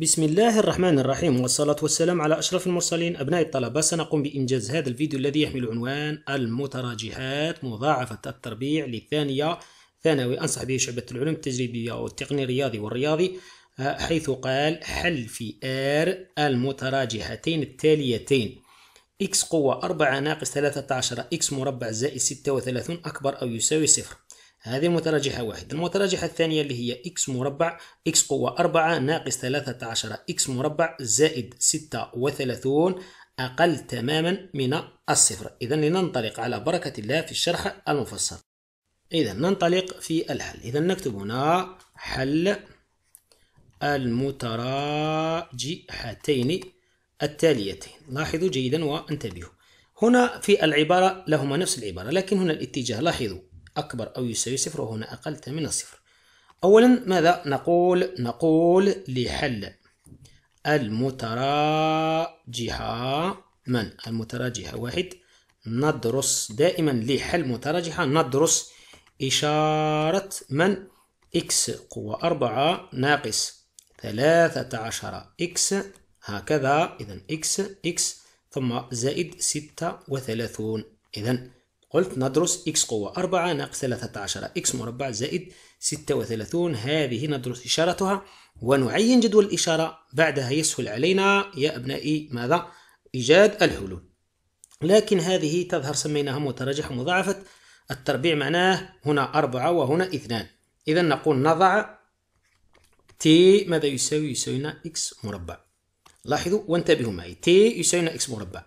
بسم الله الرحمن الرحيم والصلاة والسلام على أشرف المرسلين أبناء الطلبة سنقوم بإنجاز هذا الفيديو الذي يحمل عنوان المتراجحات مضاعفة التربيع للثانية ثانوي أنصح به شعبة العلوم التجريبية والتقني الرياضي والرياضي آه، حيث قال حل في R المتراجحتين التاليتين x قوة 4 ناقص 13 x مربع زائد 36 أكبر أو يساوي صفر هذه متراجحة واحد المتراجحة الثانية اللي هي x مربع x قوة 4 ناقص 13 x مربع زائد 36 أقل تماما من الصفر إذا لننطلق على بركة الله في الشرح المفصل إذا ننطلق في الحل إذا نكتب هنا حل المتراجحتين التاليتين لاحظوا جيدا وانتبهوا هنا في العبارة لهما نفس العبارة لكن هنا الاتجاه لاحظوا أكبر أو يساوي صفر وهنا أقل من الصفر أولا ماذا نقول نقول لحل المتراجحة من المتراجحة واحد ندرس دائما لحل متراجحة ندرس إشارة من إكس قوة أربعة ناقص ثلاثة عشر إكس هكذا إذا إكس إكس ثم زائد ستة وثلاثون إذا قلت ندرس x قوة 4 ناقص 13 x مربع زائد 36 هذه ندرس إشارتها ونعين جدول الإشارة بعدها يسهل علينا يا أبنائي ماذا؟ إيجاد الحلول لكن هذه تظهر سميناها متراجح مضاعفة التربيع معناه هنا أربعة وهنا اثنان إذا نقول نضع t ماذا يساوي؟ يساوينا x مربع لاحظوا وانتبهوا معي t يساوينا x مربع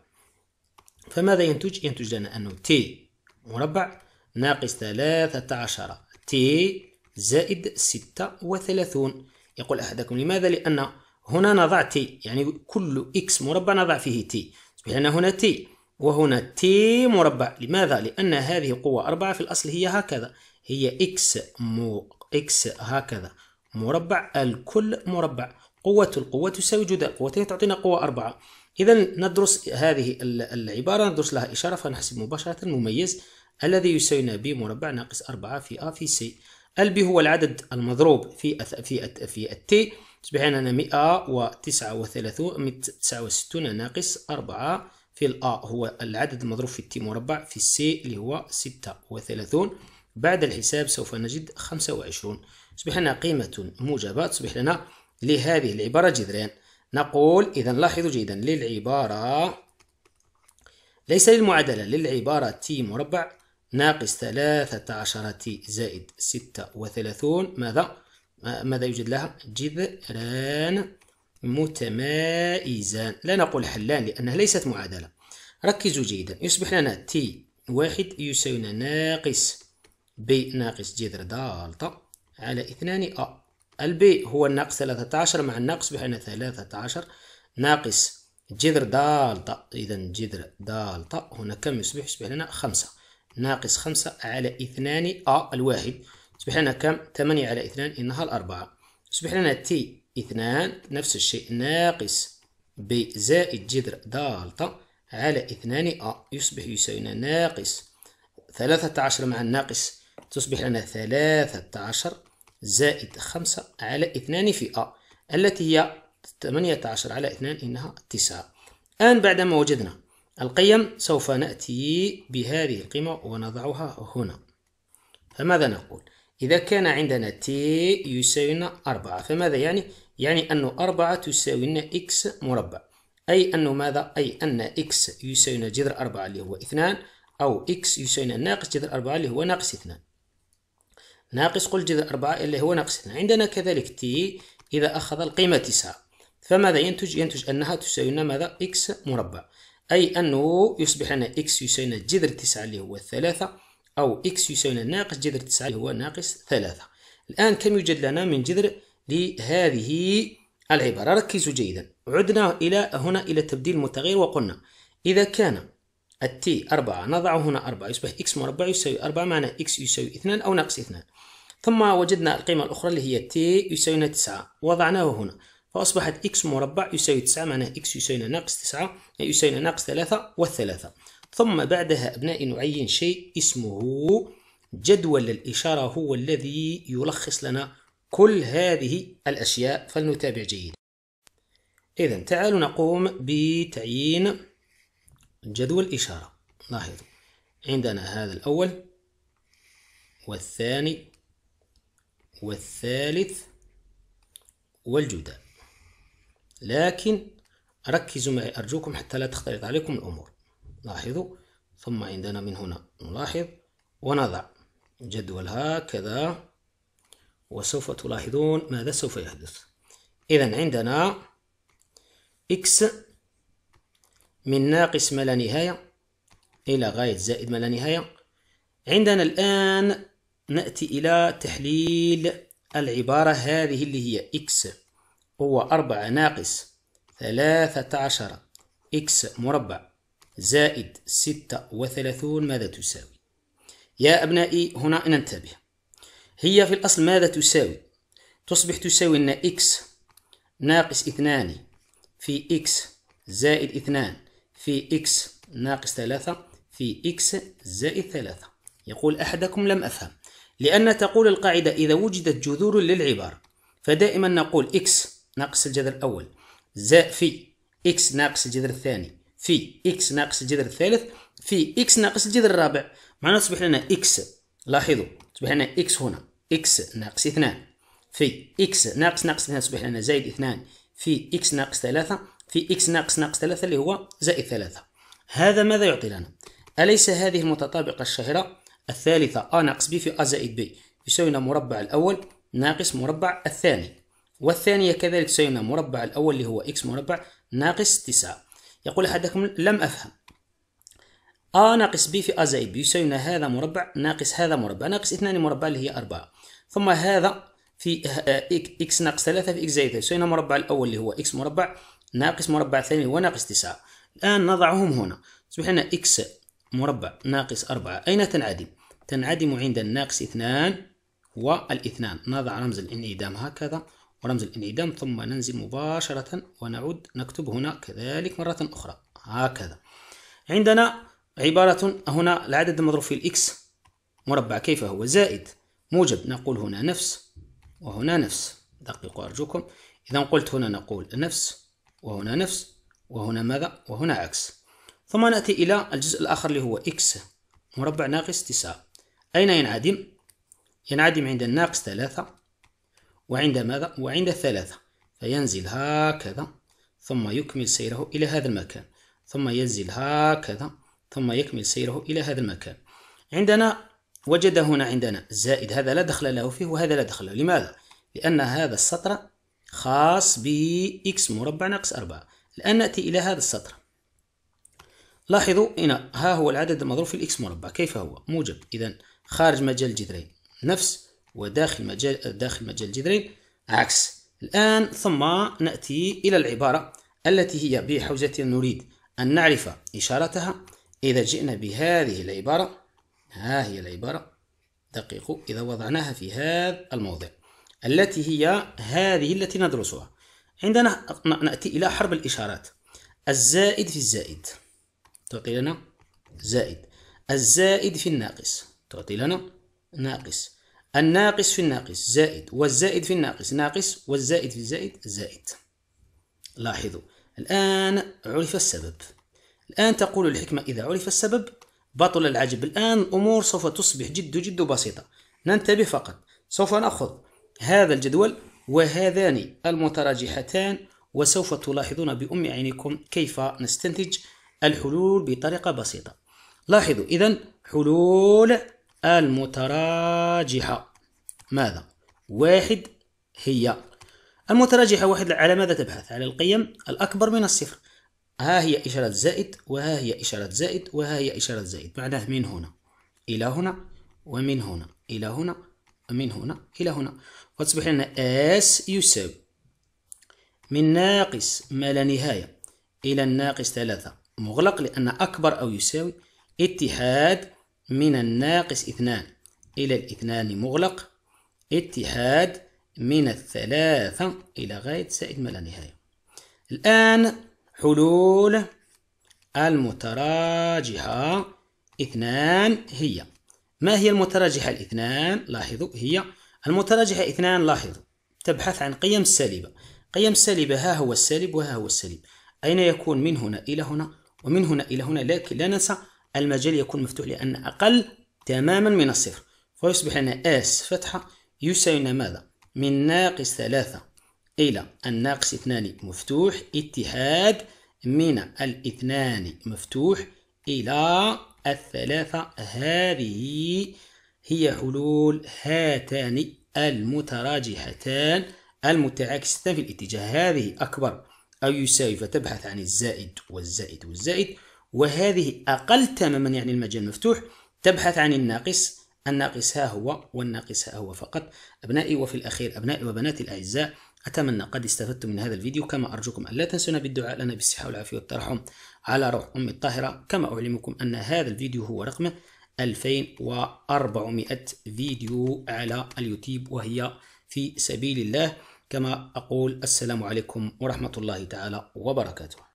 فماذا ينتج؟ ينتج لنا أنه t مربع ناقص ثلاثة عشر تي زائد ستة وثلاثون يقول أحدكم لماذا؟ لأن هنا نضع تي يعني كل إكس مربع نضع فيه تي تصبح لنا هنا تي وهنا تي مربع لماذا؟ لأن هذه قوة أربعة في الأصل هي هكذا هي إكس مو إكس هكذا مربع الكل مربع قوة القوة تساوي جداء قوتين تعطينا قوة أربعة إذا ندرس هذه العبارة ندرس لها إشارة فنحسب مباشرة مميز الذي يساوينا ب مربع ناقص 4 في أ في ال البي هو العدد المضروب في أث... في أت... في التي تصبح لنا 139 169 ناقص 4 في الأ هو العدد المضروب في التي مربع في السي اللي هو 36 بعد الحساب سوف نجد 25 تصبح لنا قيمة موجبة تصبح لنا لهذه العبارة جذران نقول إذا لاحظوا جيدا للعبارة ليس للمعادلة للعبارة تي مربع ناقص ثلاثة عشرة زائد ستة وثلاثون ماذا ماذا يوجد لها جذران متمايزان لا نقول حلان لأنها ليست معادلة ركزوا جيدا يصبح لنا تي واحد يساوينا ناقص بي ناقص جذر دالتا على اثنان أ البي هو الناقص 13 مع الناقص بحنا 13 ناقص جذر دالتا إذا جذر دالتا هنا كم يصبح يصبح لنا خمسة ناقص خمسة على اثنان أ الواحد يصبح لنا كم؟ ثمانية على اثنان إنها الأربعة يصبح لنا تي اثنان نفس الشيء ناقص ب زائد جذر دالتا على اثنان أ يصبح يساوينا ناقص ثلاثة عشر مع الناقص تصبح لنا ثلاثة عشر زائد خمسة على اثنان في أ التي هي ثمانية عشر على اثنان إنها تسعة الآن بعدما وجدنا القيم سوف نأتي بهذه القيمة ونضعها هنا فماذا نقول؟ إذا كان عندنا t يساوي لنا أربعة فماذا يعني؟ يعني أن أربعة تساوي لنا x مربع أي أن ماذا؟ أي أن x يساوي لنا جذر أربعة اللي هو اثنان أو x يساوي لنا ناقص جذر أربعة اللي هو ناقص اثنان ناقص قل جذر أربعة اللي هو ناقص اثنان عندنا كذلك t إذا أخذ القيمة تسعة فماذا ينتج؟ ينتج أنها تساوي لنا ماذا؟ x مربع أي أنه يصبح لنا إكس يساوينا جذر تسعة اللي هو ثلاثة أو إكس يساوينا ناقص جذر تسعة اللي هو ناقص ثلاثة الآن كم يوجد لنا من جذر لهذه العبارة ركزوا جيدا عدنا إلى هنا إلى تبديل المتغير وقلنا إذا كان التي 4 نضع هنا 4 يصبح x مربع يساوي 4 معنى x يساوي 2 أو ناقص 2 ثم وجدنا القيمة الأخرى اللي هي t يساوينا 9 وضعناه هنا فأصبحت إكس مربع يساوي 9 معناها إكس يساوي ناقص 9 يعني يساوي ناقص 3 والثلاثة ثم بعدها أبنائي نعين شيء اسمه جدول الإشارة هو الذي يلخص لنا كل هذه الأشياء فلنتابع جيدا إذا تعالوا نقوم بتعيين جدول إشارة لاحظوا عندنا هذا الأول والثاني والثالث والجدال لكن ركزوا معي أرجوكم حتى لا تختلط عليكم الأمور لاحظوا ثم عندنا من هنا نلاحظ ونضع جدول هكذا وسوف تلاحظون ماذا سوف يحدث إذا عندنا إكس من ناقص ما لا نهاية إلى غاية زائد ما لا نهاية عندنا الآن نأتي إلى تحليل العبارة هذه اللي هي إكس هو أربعة ناقص ثلاثة عشر إكس مربع زائد ستة وثلاثون ماذا تساوي يا أبنائي هنا ننتبه هي في الأصل ماذا تساوي تصبح تساوي لنا إكس ناقص اثنان في إكس زائد اثنان في إكس ناقص ثلاثة في إكس زائد ثلاثة يقول أحدكم لم أفهم لأن تقول القاعدة إذا وجدت جذور للعبارة فدائما نقول إكس ناقص الجذر الأول زائد في إكس ناقص الجذر الثاني في إكس ناقص الجذر الثالث في إكس ناقص الجذر الرابع معناها تصبح لنا إكس لاحظوا تصبح لنا إكس هنا إكس ناقص اثنان في إكس ناقص ناقص اثنان تصبح لنا زائد اثنان في إكس ناقص ثلاثة في إكس ناقص ناقص ثلاثة اللي هو زائد ثلاثة هذا ماذا يعطي لنا؟ أليس هذه المتطابقة الشهيرة الثالثة أ ناقص ب في أ زائد ب يساوي لنا مربع الأول ناقص مربع الثاني والثانية كذلك تساوينا مربع الأول اللي هو x مربع ناقص 9 يقول أحدكم لم أفهم A ناقص B في A زائد B يساوينا هذا مربع ناقص هذا مربع ناقص 2 مربع اللي هي 4 ثم هذا في x ناقص 3 في x زائد 3 يساوينا مربع الأول اللي هو x مربع ناقص مربع الثاني هو ناقص 9 الآن نضعهم هنا تصبح لنا x مربع ناقص 4 أين تنعدم؟ تنعدم عند الناقص 2 والاثنان نضع رمز الانعدام هكذا ورمز الانعدام ثم ننزل مباشرة ونعود نكتب هنا كذلك مرة أخرى هكذا عندنا عبارة هنا العدد المضروب في الإكس مربع كيف هو زائد موجب نقول هنا نفس وهنا نفس دقيقوا أرجوكم إذا قلت هنا نقول نفس وهنا نفس وهنا ماذا وهنا عكس ثم نأتي إلى الجزء الآخر اللي هو إكس مربع ناقص تسعة أين ينعدم؟ ينعدم عند الناقص ثلاثة وعند ماذا؟ وعند الثلاثة فينزل هكذا ثم يكمل سيره إلى هذا المكان ثم ينزل هكذا ثم يكمل سيره إلى هذا المكان عندنا وجد هنا عندنا الزائد هذا لا دخل له فيه وهذا لا دخل له لماذا؟ لأن هذا السطر خاص ب x مربع ناقص 4 الآن نأتي إلى هذا السطر لاحظوا هنا ها هو العدد المضروب في الإكس مربع كيف هو؟ موجب إذا خارج مجال الجذرين نفس وداخل مجال داخل مجال الجذرين عكس الآن ثم نأتي إلى العبارة التي هي بحوزة نريد أن نعرف إشارتها إذا جئنا بهذه العبارة ها هي العبارة دقيقوا إذا وضعناها في هذا الموضع التي هي هذه التي ندرسها عندنا نأتي إلى حرب الإشارات الزائد في الزائد تعطي لنا زائد الزائد في الناقص تعطي لنا ناقص الناقص في الناقص زائد والزائد في الناقص ناقص والزائد في الزائد زائد لاحظوا الآن عرف السبب الآن تقول الحكمة إذا عرف السبب بطل العجب الآن الأمور سوف تصبح جد جد بسيطة ننتبه فقط سوف نأخذ هذا الجدول وهذان المتراجحتان وسوف تلاحظون بأم عينكم كيف نستنتج الحلول بطريقة بسيطة لاحظوا إذا حلول المتراجحة ماذا؟ واحد هي المتراجحة واحد على ماذا تبحث؟ على القيم الأكبر من الصفر ها هي إشارة زائد وها هي إشارة زائد وها هي إشارة زائد معناه من هنا إلى هنا ومن هنا إلى هنا ومن هنا إلى هنا وتصبح لنا اس يساوي من ناقص ما لا نهاية إلى الناقص ثلاثة مغلق لأن أكبر أو يساوي اتحاد من الناقص اثنان إلى الاثنان مغلق اتحاد من الثلاثة إلى غاية سائد ما لا نهاية الآن حلول المتراجحة اثنان هي ما هي المتراجحة الاثنان لاحظوا هي المتراجحة اثنان لاحظوا تبحث عن قيم السالبة قيم السالبة ها هو السالب وها هو السالب أين يكون من هنا إلى هنا ومن هنا إلى هنا لكن لا ننسى المجال يكون مفتوح لأن أقل تماما من الصفر فيصبح لنا اس فتحة يساوينا ماذا؟ من ناقص ثلاثة إلى الناقص اثنان مفتوح اتحاد من الاثنان مفتوح إلى الثلاثة هذه هي حلول هاتان المتراجحتان المتعاكستان في الاتجاه هذه أكبر أو يساوي فتبحث عن الزائد والزائد والزائد وهذه أقل تماما يعني المجال مفتوح تبحث عن الناقص الناقص ها هو والناقص ها هو فقط أبنائي وفي الأخير أبنائي وبناتي الأعزاء أتمنى قد استفدتم من هذا الفيديو كما أرجوكم أن لا تنسونا بالدعاء لنا بالصحة والعافية والترحم على روح أمي الطاهرة كما أعلمكم أن هذا الفيديو هو رقم 2400 فيديو على اليوتيوب وهي في سبيل الله كما أقول السلام عليكم ورحمة الله تعالى وبركاته